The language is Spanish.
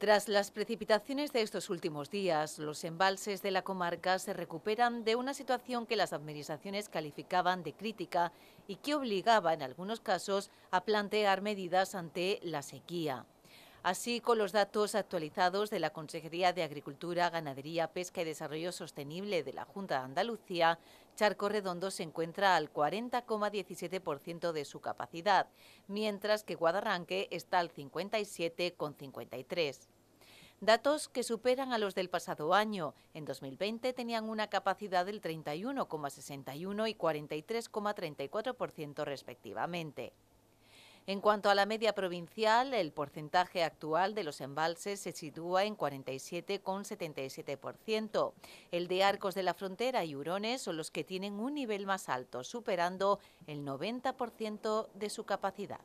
Tras las precipitaciones de estos últimos días, los embalses de la comarca se recuperan de una situación que las administraciones calificaban de crítica y que obligaba, en algunos casos, a plantear medidas ante la sequía así con los datos actualizados de la Consejería de Agricultura, Ganadería, Pesca y Desarrollo Sostenible de la Junta de Andalucía, Charco Redondo se encuentra al 40,17% de su capacidad, mientras que Guadarranque está al 57,53% datos que superan a los del pasado año. En 2020 tenían una capacidad del 31,61 y 43,34% respectivamente. En cuanto a la media provincial, el porcentaje actual de los embalses se sitúa en 47,77%. El de Arcos de la Frontera y Hurones son los que tienen un nivel más alto, superando el 90% de su capacidad.